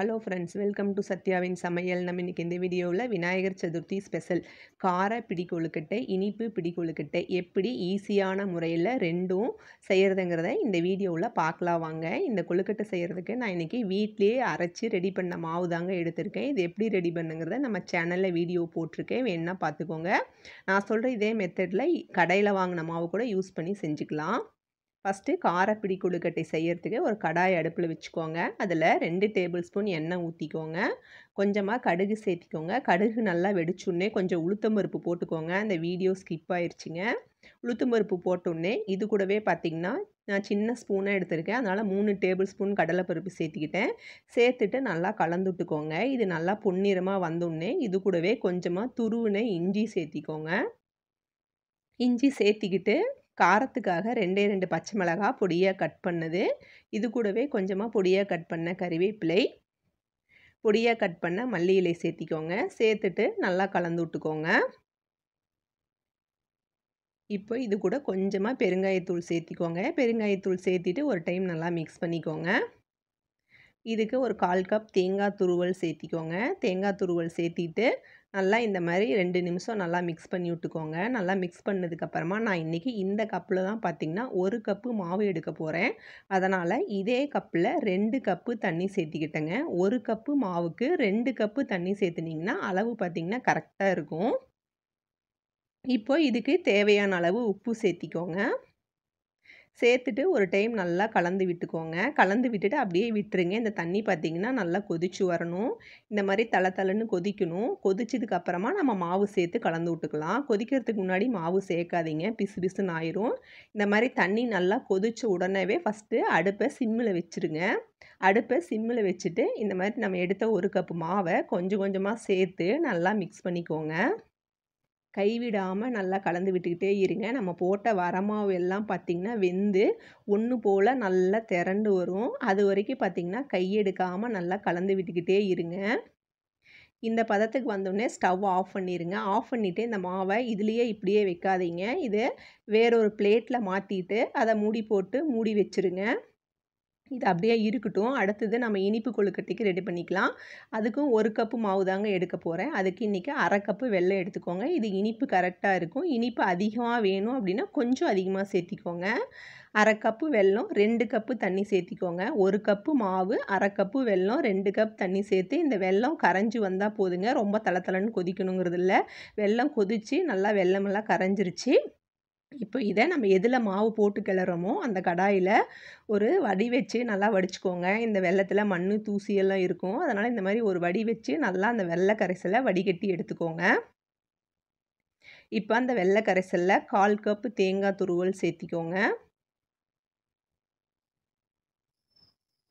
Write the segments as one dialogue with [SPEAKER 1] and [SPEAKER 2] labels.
[SPEAKER 1] hello friends welcome to சத்யாவின் சமையல் நம்ம இன்றைக்கி இந்த வீடியோவில் விநாயகர் சதுர்த்தி ஸ்பெஷல் கார பிடி கொழுக்கட்டை இனிப்பு பிடி கொழுக்கட்டை எப்படி ஈஸியான முறையில் ரெண்டும் செய்கிறதுங்கிறத இந்த வீடியோவில் பார்க்கலாம் வாங்க இந்த கொழுக்கட்டை செய்கிறதுக்கு நான் இன்றைக்கி வீட்லேயே அரைச்சி ரெடி பண்ண மாவு தாங்க எடுத்திருக்கேன் இது எப்படி ரெடி பண்ணுங்கிறத நம்ம சேனலில் வீடியோ போட்டிருக்கேன் வேணால் பார்த்துக்கோங்க நான் சொல்கிற இதே மெத்தடில் கடையில் வாங்கின மாவு கூட யூஸ் பண்ணி செஞ்சுக்கலாம் ஃபஸ்ட்டு காரப்பிடி குழுக்கட்டை செய்கிறதுக்கு ஒரு கடாய் அடுப்பில் வச்சுக்கோங்க அதில் ரெண்டு டேபிள் ஸ்பூன் எண்ணெய் ஊற்றிக்கோங்க கொஞ்சமாக கடுகு சேர்த்திக்கோங்க கடுகு நல்லா வெடிச்சுடனே கொஞ்சம் உளுத்தம் பருப்பு போட்டுக்கோங்க அந்த வீடியோ ஸ்கிப் ஆயிடுச்சுங்க பருப்பு போட்டோடனே இது கூடவே பார்த்திங்கன்னா நான் சின்ன ஸ்பூனாக எடுத்திருக்கேன் அதனால் மூணு டேபிள் ஸ்பூன் கடலைப்பருப்பு சேர்த்திக்கிட்டேன் சேர்த்துட்டு நல்லா கலந்துட்டுக்கோங்க இது நல்லா பொன்னிறமாக வந்தோடனே இது கூடவே கொஞ்சமாக துருவுனே இஞ்சி சேர்த்திக்கோங்க இஞ்சி சேர்த்திக்கிட்டு காரத்துக்காக ரெண்டே ரெண்டு பச்சை மிளகாய் பொடியாக கட் பண்ணது இது கூடவே கொஞ்சமாக பொடியாக கட் பண்ண கறிவேப்பிலை பொடியாக கட் பண்ண மல்லி இலை சேர்த்திக்கோங்க சேர்த்துட்டு நல்லா கலந்து விட்டுக்கோங்க இப்போ இது கூட கொஞ்சமாக பெருங்காயத்தூள் சேர்த்திக்கோங்க பெருங்காயத்தூள் சேர்த்திட்டு ஒரு டைம் நல்லா மிக்ஸ் பண்ணிக்கோங்க இதுக்கு ஒரு கால் கப் தேங்காய் துருவல் சேர்த்திக்கோங்க தேங்காய் துருவல் சேர்த்திட்டு நல்லா இந்த மாதிரி ரெண்டு நிமிஷம் நல்லா மிக்ஸ் பண்ணி விட்டுக்கோங்க நல்லா மிக்ஸ் பண்ணதுக்கப்புறமா நான் இன்றைக்கி இந்த கப்பில் தான் பார்த்திங்கன்னா ஒரு கப்பு மாவு எடுக்க போகிறேன் அதனால் இதே கப்பில் ரெண்டு கப்பு தண்ணி சேர்த்திக்கிட்டேங்க ஒரு கப்பு மாவுக்கு ரெண்டு கப்பு தண்ணி சேர்த்துனிங்கன்னா அளவு பார்த்திங்கன்னா கரெக்டாக இருக்கும் இப்போ இதுக்கு தேவையான அளவு உப்பு சேர்த்திக்கோங்க சேர்த்துட்டு ஒரு டைம் நல்லா கலந்து விட்டுக்கோங்க கலந்து விட்டுட்டு அப்படியே விட்டுருங்க இந்த தண்ணி பார்த்திங்கன்னா நல்லா கொதிச்சு வரணும் இந்த மாதிரி தலை தலைன்னு கொதிக்கணும் கொதிச்சதுக்கப்புறமா நம்ம மாவு சேர்த்து கலந்து விட்டுக்கலாம் கொதிக்கிறதுக்கு முன்னாடி மாவு சேர்க்காதீங்க பிசு பிசுன்னு ஆயிரும் இந்த மாதிரி தண்ணி நல்லா கொதிச்ச உடனே ஃபஸ்ட்டு அடுப்பை சிம்மில் வச்சுருங்க அடுப்பை சிம்மில் வச்சுட்டு இந்த மாதிரி நம்ம எடுத்த ஒரு கப்பு மாவை கொஞ்சம் கொஞ்சமாக சேர்த்து நல்லா மிக்ஸ் பண்ணிக்கோங்க கைவிடாமல் நல்லா கலந்து விட்டுக்கிட்டே இருங்க நம்ம போட்ட வரமாவு எல்லாம் பார்த்திங்கன்னா வெந்து ஒன்று போல் நல்லா திரண்டு வரும் அது வரைக்கும் பார்த்திங்கன்னா கையெடுக்காமல் நல்லா கலந்து விட்டுக்கிட்டே இருங்க இந்த பதத்துக்கு வந்தோடனே ஸ்டவ் ஆஃப் பண்ணிடுங்க ஆஃப் பண்ணிவிட்டு இந்த மாவை இதுலேயே இப்படியே வைக்காதீங்க இதை வேறொரு பிளேட்டில் மாற்றிட்டு அதை மூடி போட்டு மூடி வச்சுருங்க இது அப்படியே இருக்கட்டும் அடுத்தது நம்ம இனிப்பு கொழுக்கட்டைக்கு ரெடி பண்ணிக்கலாம் அதுக்கும் ஒரு கப்பு மாவு தாங்க எடுக்க போகிறேன் அதுக்கு இன்றைக்கி அரை கப்பு வெள்ளை எடுத்துக்கோங்க இது இனிப்பு கரெக்டாக இருக்கும் இனிப்பு அதிகமாக வேணும் அப்படின்னா கொஞ்சம் அதிகமாக சேர்த்திக்கோங்க அரை கப்பு வெல்லம் ரெண்டு கப்பு தண்ணி சேர்த்திக்கோங்க ஒரு கப்பு மாவு அரை கப்பு வெல்லம் ரெண்டு கப் தண்ணி சேர்த்து இந்த வெல்லம் கரைஞ்சி வந்தால் போதுங்க ரொம்ப தளத்தலன்னு கொதிக்கணுங்கிறது இல்லை வெல்லம் கொதித்து நல்லா வெல்லமெல்லாம் கரைஞ்சிருச்சு இப்போ இதை நம்ம எதில் மாவு போட்டு கிளறோமோ அந்த கடாயில் ஒரு வடி வச்சு நல்லா வடிச்சுக்கோங்க இந்த வெள்ளத்தில் மண் தூசியெல்லாம் இருக்கும் அதனால் இந்த மாதிரி ஒரு வடி வச்சு நல்லா அந்த வெள்ளை கரைசலை வடிகட்டி எடுத்துக்கோங்க இப்போ அந்த வெள்ளை கரைசலில் கால் கப்பு தேங்காய் துருவல் சேர்த்திக்கோங்க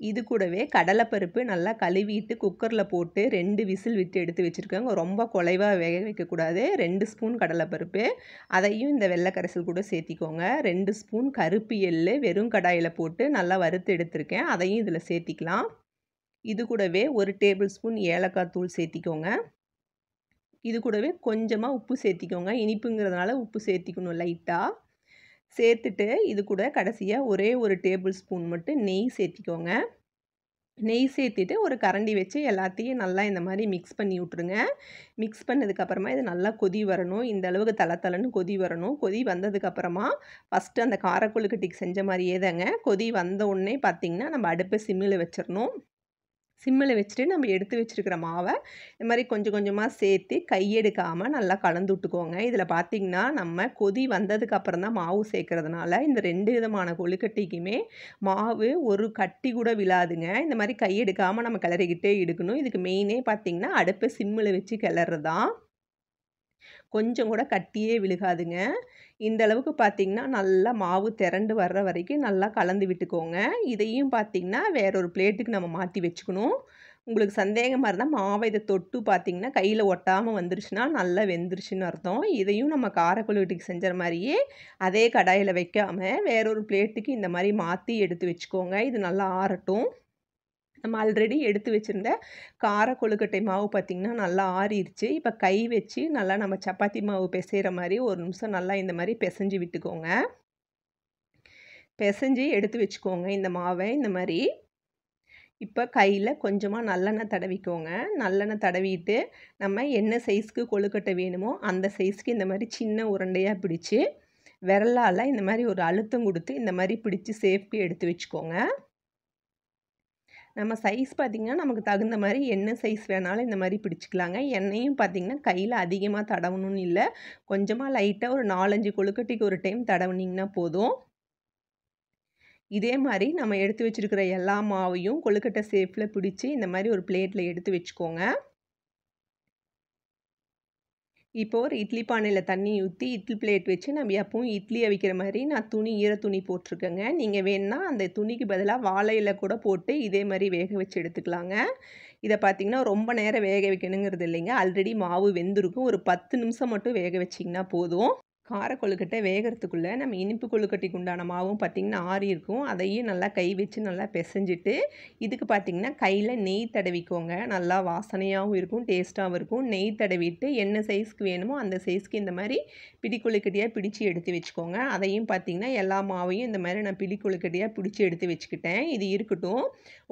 [SPEAKER 1] இது கூடவே கடலைப்பருப்பு நல்லா கழுவிட்டு குக்கரில் போட்டு ரெண்டு விசில் விட்டு எடுத்து வச்சுருக்கோங்க ரொம்ப குலைவாக வேக வைக்கக்கூடாது ரெண்டு ஸ்பூன் கடலைப்பருப்பு அதையும் இந்த வெள்ளை கரைசல் கூட சேர்த்திக்கோங்க ரெண்டு ஸ்பூன் கருப்பு எள் வெறும் கடாயில் போட்டு நல்லா வறுத்து எடுத்திருக்கேன் அதையும் இதில் சேர்த்திக்கலாம் இது கூடவே ஒரு டேபிள் ஸ்பூன் ஏலக்காய் தூள் சேர்த்திக்கோங்க இது கூடவே கொஞ்சமாக உப்பு சேர்த்திக்கோங்க இனிப்புங்கிறதுனால உப்பு சேர்த்திக்கணும் லைட்டாக சேர்த்துட்டு இது கூட கடைசியாக ஒரே ஒரு டேபிள் ஸ்பூன் மட்டும் நெய் சேர்த்திக்கோங்க நெய் சேர்த்துட்டு ஒரு கரண்டி வச்சு எல்லாத்தையும் நல்லா இந்த மாதிரி மிக்ஸ் பண்ணி விட்ருங்க மிக்ஸ் பண்ணதுக்கப்புறமா இது நல்லா கொதி வரணும் இந்த அளவுக்கு தலை தலைன்னு கொதி வரணும் கொதி வந்ததுக்கப்புறமா ஃபஸ்ட்டு அந்த காரக்குழுக்கட்டிக்கு செஞ்ச மாதிரியே தாங்க கொதி வந்த உடனே பார்த்திங்கன்னா நம்ம அடுப்பை சிம்மில் வச்சிடணும் சிம்மில் வச்சுட்டு நம்ம எடுத்து வச்சுருக்கிற மாவை இது மாதிரி கொஞ்சம் கொஞ்சமாக சேர்த்து கையெடுக்காமல் நல்லா கலந்து விட்டுக்கோங்க இதில் பார்த்திங்கன்னா நம்ம கொதி வந்ததுக்கப்புறம் தான் மாவு சேர்க்குறதுனால இந்த ரெண்டு விதமான கொழுக்கட்டிக்குமே மாவு ஒரு கட்டி கூட விழாதுங்க இந்த மாதிரி கையெடுக்காமல் நம்ம கிளறிக்கிட்டே எடுக்கணும் இதுக்கு மெயினே பார்த்திங்கன்னா அடுப்பை சிம்மில் வச்சு கிளறதான் கொஞ்சம் கூட கட்டியே விழுகாதுங்க இந்த அளவுக்கு பார்த்திங்கன்னா நல்லா மாவு திரண்டு வர்ற வரைக்கும் நல்லா கலந்து விட்டுக்கோங்க இதையும் பார்த்திங்கன்னா வேற ஒரு பிளேட்டுக்கு நம்ம மாற்றி வச்சுக்கணும் உங்களுக்கு சந்தேகமாக இருந்தால் மாவை இதை தொட்டு பார்த்திங்கன்னா கையில் ஒட்டாமல் வந்துருச்சுன்னா நல்லா வெந்துருச்சுன்னு அர்த்தம் இதையும் நம்ம காரக்குழுவீட்டுக்கு வீட்டுக்கு செஞ்ச மாதிரியே அதே கடாயில் வைக்காமல் வேறொரு பிளேட்டுக்கு இந்த மாதிரி மாற்றி எடுத்து வச்சுக்கோங்க இது நல்லா ஆறட்டும் நம்ம ஆல்ரெடி எடுத்து வச்சுருந்த கார கொழுக்கட்டை மாவு பார்த்திங்கன்னா நல்லா ஆறிடுச்சு இப்போ கை வச்சு நல்லா நம்ம சப்பாத்தி மாவு பிசைகிற மாதிரி ஒரு நிமிஷம் நல்லா இந்த மாதிரி பிசைஞ்சு விட்டுக்கோங்க பிசைஞ்சு எடுத்து வச்சுக்கோங்க இந்த மாவை இந்த மாதிரி இப்போ கையில் கொஞ்சமாக நல்லெண்ணெய் தடவிக்கோங்க நல்லெண்ணெய் தடவிட்டு நம்ம என்ன சைஸ்க்கு கொழுக்கட்டை வேணுமோ அந்த சைஸ்க்கு இந்த மாதிரி சின்ன உருண்டையாக பிடிச்சி விரலால் இந்த மாதிரி ஒரு அழுத்தம் கொடுத்து இந்த மாதிரி பிடிச்சி சேஃப்டி எடுத்து வச்சுக்கோங்க நம்ம சைஸ் பார்த்திங்கன்னா நமக்கு தகுந்த மாதிரி என்ன சைஸ் வேணாலும் இந்த மாதிரி பிடிச்சிக்கலாங்க எண்ணெயும் பார்த்திங்கன்னா கையில் அதிகமாக தடவணும்னு இல்லை கொஞ்சமாக லைட்டாக ஒரு நாலஞ்சு கொழுக்கட்டிக்கு ஒரு டைம் தடவுனிங்கன்னா போதும் இதே மாதிரி நம்ம எடுத்து வச்சுருக்கிற எல்லா மாவையும் கொழுக்கட்டை சேஃபில் பிடிச்சி இந்த மாதிரி ஒரு பிளேட்டில் எடுத்து வச்சுக்கோங்க இப்போ ஒரு இட்லி பானையில் தண்ணி ஊற்றி இட்லி பிளேட் வச்சு நம்ம எப்பவும் இட்லி அவிக்கிற மாதிரி நான் துணி ஈர துணி போட்டிருக்கேங்க நீங்கள் வேணால் அந்த துணிக்கு பதிலாக வாழையில் கூட போட்டு இதே மாதிரி வேக வச்சு எடுத்துக்கலாங்க இதை பார்த்திங்கன்னா ரொம்ப நேரம் வேக வைக்கணுங்கிறது இல்லைங்க ஆல்ரெடி மாவு வெந்திருக்கும் ஒரு பத்து நிமிஷம் மட்டும் வேக வச்சிங்கன்னா போதும் கார கொழுக்கட்டை வேகிறதுக்குள்ளே நம்ம இனிப்பு கொழுக்கட்டைக்கு உண்டான மாவும் பார்த்திங்கன்னா ஆறி இருக்கும் அதையும் நல்லா கை வச்சு நல்லா பிசைஞ்சிட்டு இதுக்கு பார்த்திங்கன்னா கையில் நெய் தடவிக்கோங்க நல்லா வாசனையாகவும் இருக்கும் டேஸ்ட்டாகவும் இருக்கும் நெய் தடவிட்டு என்ன சைஸ்க்கு வேணுமோ அந்த சைஸ்க்கு இந்த மாதிரி பிடி கொழுக்கட்டியாக பிடிச்சி எடுத்து வச்சுக்கோங்க அதையும் பார்த்திங்கன்னா எல்லா மாவையும் இந்த மாதிரி நான் பிடி கொழுக்கட்டியாக பிடிச்சி எடுத்து வச்சுக்கிட்டேன் இது இருக்கட்டும்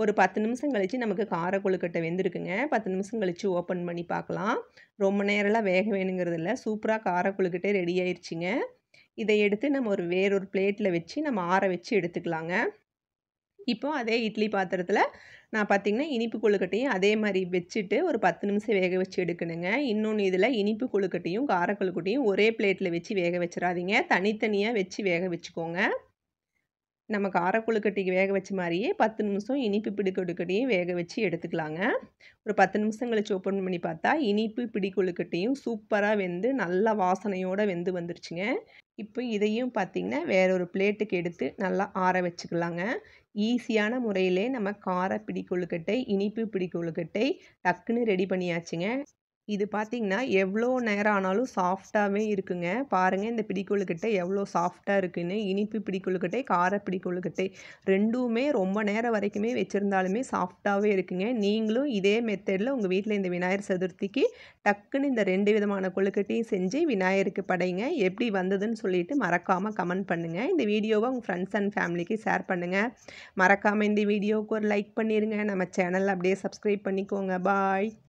[SPEAKER 1] ஒரு பத்து நிமிஷம் கழித்து நமக்கு கார கொழுக்கட்டை வெந்திருக்குங்க பத்து நிமிஷம் கழித்து ஓப்பன் பண்ணி பார்க்கலாம் ரொம்ப நேரம்லாம் வேக வேணுங்கிறது இல்லை சூப்பராக காரக்குழுக்கிட்டே ரெடி ஆயிடுச்சிங்க இதை எடுத்து நம்ம ஒரு வேறொரு பிளேட்டில் வச்சு நம்ம ஆற வச்சு எடுத்துக்கலாங்க இப்போ அதே இட்லி பாத்திரத்தில் நான் பார்த்திங்கன்னா இனிப்பு கொழுக்கட்டையும் அதே மாதிரி வச்சுட்டு ஒரு பத்து நிமிஷம் வேக வச்சு எடுக்கணுங்க இன்னொன்று இதில் இனிப்பு கொழுக்கட்டையும் காரக்குழுக்கட்டையும் ஒரே பிளேட்டில் வச்சு வேக வச்சிடாதீங்க தனித்தனியாக வச்சு வேக வச்சுக்கோங்க நம்ம காரக்குழுக்கட்டிக்கு வேக வச்ச மாதிரியே பத்து நிமிஷம் இனிப்பு பிடிக்கொழுக்கட்டையும் வேக வச்சு எடுத்துக்கலாங்க ஒரு பத்து நிமிஷம் கழிச்சு ஓப்பன் பண்ணி பார்த்தா இனிப்பு பிடிக்கொழுக்கட்டையும் சூப்பராக வெந்து நல்ல வாசனையோடு வெந்து வந்துருச்சுங்க இப்போ இதையும் பார்த்திங்கன்னா வேற ஒரு பிளேட்டுக்கு எடுத்து நல்லா ஆற வச்சுக்கலாங்க ஈஸியான முறையிலே நம்ம கார பிடிக்கொழுக்கட்டை இனிப்பு பிடிக்கொழுக்கட்டை டக்குன்னு ரெடி பண்ணியாச்சுங்க இது பார்த்திங்கன்னா எவ்வளோ நேரம் ஆனாலும் சாஃப்டாகவே இருக்குங்க பாருங்கள் இந்த பிடிக்குழுக்கட்டை எவ்வளோ சாஃப்டாக இருக்குன்னு இனிப்பு பிடிக்குழுக்கட்டை கார பிடிக்குழுக்கட்டை ரெண்டுமே ரொம்ப நேரம் வரைக்குமே வச்சுருந்தாலுமே சாஃப்டாகவே இருக்குங்க நீங்களும் இதே மெத்தடில் உங்கள் வீட்டில் இந்த விநாயகர் சதுர்த்திக்கு டக்குன்னு இந்த ரெண்டு விதமான கொழுக்கட்டையும் செஞ்சு விநாயகருக்கு படைங்க எப்படி வந்ததுன்னு சொல்லிட்டு மறக்காமல் கமெண்ட் பண்ணுங்கள் இந்த வீடியோவை உங்கள் ஃப்ரெண்ட்ஸ் அண்ட் ஃபேமிலிக்கு ஷேர் பண்ணுங்கள் மறக்காமல் இந்த வீடியோவுக்கு ஒரு லைக் பண்ணிடுங்க நம்ம சேனல் அப்படியே சப்ஸ்கிரைப் பண்ணிக்கோங்க பாய்